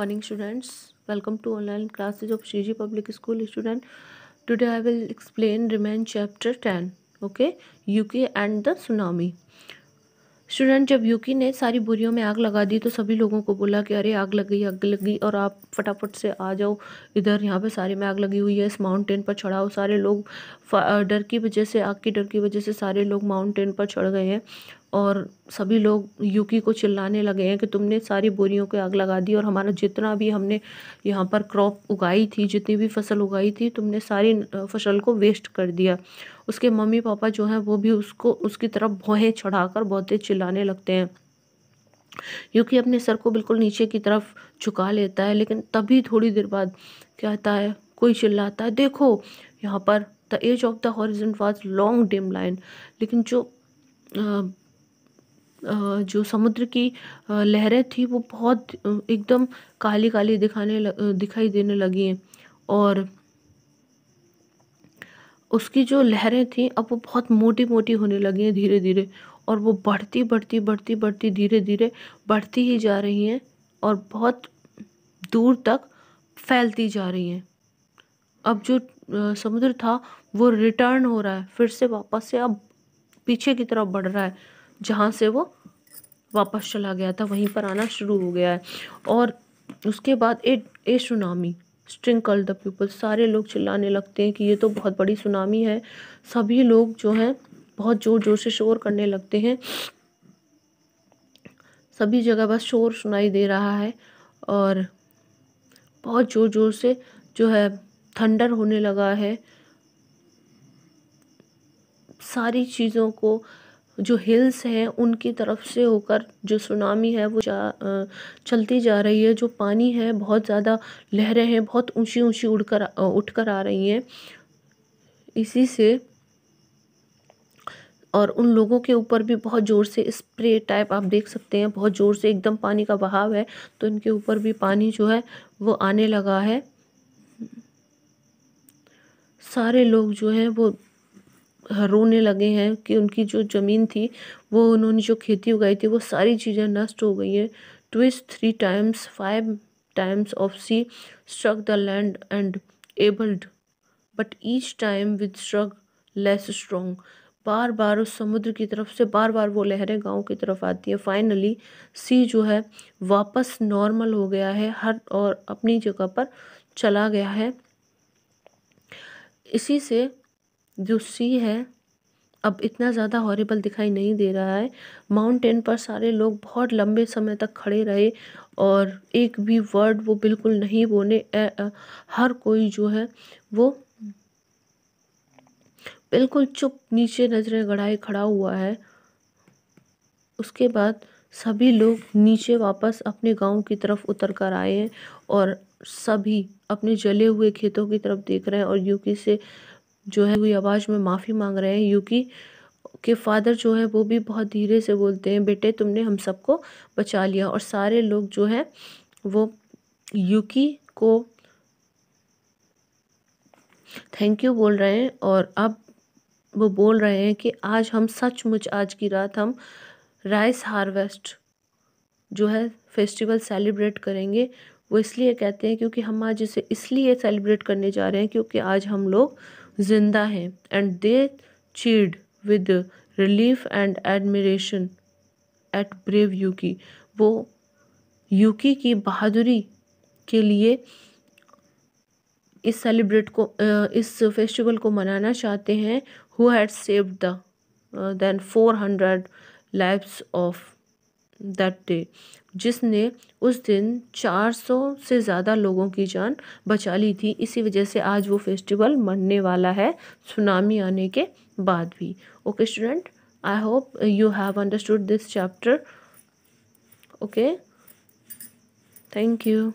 morning students welcome to online classes of shiji public school today I will explain रिमेन chapter ten okay okay Yuki and the tsunami student जब Yuki ने सारी बोरियों में आग लगा दी तो सभी लोगों को बोला कि अरे आग लगी आग लगी और आप फटाफट से आ जाओ इधर यहाँ पे सारे में आग लगी हुई है इस माउंटेन पर चढ़ाओ सारे लोग डर की वजह से आग की डर की वजह से सारे लोग माउंटेन पर चढ़ गए हैं और सभी लोग यूकी को चिल्लाने लगे हैं कि तुमने सारी बोरियों को आग लगा दी और हमारा जितना भी हमने यहाँ पर क्रॉप उगाई थी जितनी भी फसल उगाई थी तुमने सारी फसल को वेस्ट कर दिया उसके मम्मी पापा जो हैं वो भी उसको उसकी तरफ भौहें चढ़ाकर बहुत ही चिल्लाने लगते हैं यूकी अपने सर को बिल्कुल नीचे की तरफ झुका लेता है लेकिन तभी थोड़ी देर बाद कहता है कोई चिल्लाता है देखो यहाँ पर the edge of the horizon was long dim line लेकिन जो आ, जो समुद्र की लहरें थी वो बहुत एकदम काली काली दिखाने दिखाई देने लगी और उसकी जो लहरें थी अब वो बहुत मोटी मोटी होने लगी हैं धीरे धीरे और वो बढ़ती बढ़ती बढ़ती बढ़ती धीरे धीरे बढ़ती ही जा रही हैं और बहुत दूर तक फैलती जा रही हैं अब जो समुद्र था वो रिटर्न हो रहा है फिर से वापस से अब पीछे की तरफ बढ़ रहा है जहाँ से वो वापस चला गया था वहीं पर आना शुरू हो गया है और उसके बाद a a tsunami struck the people सारे लोग चिल्लाने लगते हैं कि ये तो बहुत बड़ी सुनामी है सभी लोग जो हैं बहुत ज़ोर ज़ोर से शोर करने लगते हैं सभी जगह बस शोर सुनाई दे रहा है और बहुत ज़ोर ज़ोर से जो है थंडर होने लगा है सारी चीज़ों को जो हिल्स हैं उनकी तरफ से होकर जो सुनामी है वो जा चलती जा रही है जो पानी है बहुत ज़्यादा लहरें हैं बहुत ऊंची ऊंची उड़कर उठ कर आ रही हैं इसी से और उन लोगों के ऊपर भी बहुत ज़ोर से स्प्रे टाइप आप देख सकते हैं बहुत ज़ोर से एकदम पानी का बहाव है तो इनके ऊपर भी पानी जो है वो आने लगा है सारे लोग जो हैं वो रोने लगे हैं कि उनकी जो ज़मीन थी वो उन्होंने जो खेती उगाई थी वो सारी चीज़ें नष्ट हो गई हैं twice three times five times of sea struck the land and ebbed but each time with struck less strong बार बार उस समुद्र की तरफ से बार बार वो लहरें गांव की तरफ आती हैं फाइनली सी जो है वापस नॉर्मल हो गया है हर और अपनी जगह पर चला गया है इसी से जो सी है अब इतना ज़्यादा हॉरेबल दिखाई नहीं दे रहा है माउंटेन पर सारे लोग बहुत लंबे समय तक खड़े रहे और एक भी वर्ड वो बिल्कुल नहीं बोले हर कोई जो है वो बिल्कुल चुप नीचे नजरें गड़ाए खड़ा हुआ है उसके बाद सभी लोग नीचे वापस अपने गांव की तरफ उतर कर आए हैं और सभी अपने जले हुए खेतों की तरफ देख रहे हैं और यूकी से जो है हुई आवाज़ में माफ़ी मांग रहे हैं यूकी के फादर जो है वो भी बहुत धीरे से बोलते हैं बेटे तुमने हम सबको बचा लिया और सारे लोग जो है वो यूकी को थैंक यू बोल रहे हैं और अब वो बोल रहे हैं कि आज हम सचमुच आज की रात हम राइस हार्वेस्ट जो है फेस्टिवल सेलिब्रेट करेंगे वो इसलिए कहते हैं क्योंकि हम आज इसे इसलिए सेलिब्रेट करने जा रहे हैं क्योंकि आज हम लोग जिंदा है and they cheered with relief and admiration at brave Yuki वो यूकी की बहादुरी के लिए इस सेलिब्रेट को इस फेस्टिवल को मनाना चाहते हैं who had saved the then four hundred lives of that day जिसने उस दिन 400 से ज़्यादा लोगों की जान बचा ली थी इसी वजह से आज वो फेस्टिवल मनने वाला है सुनामी आने के बाद भी okay student I hope you have understood this chapter okay thank you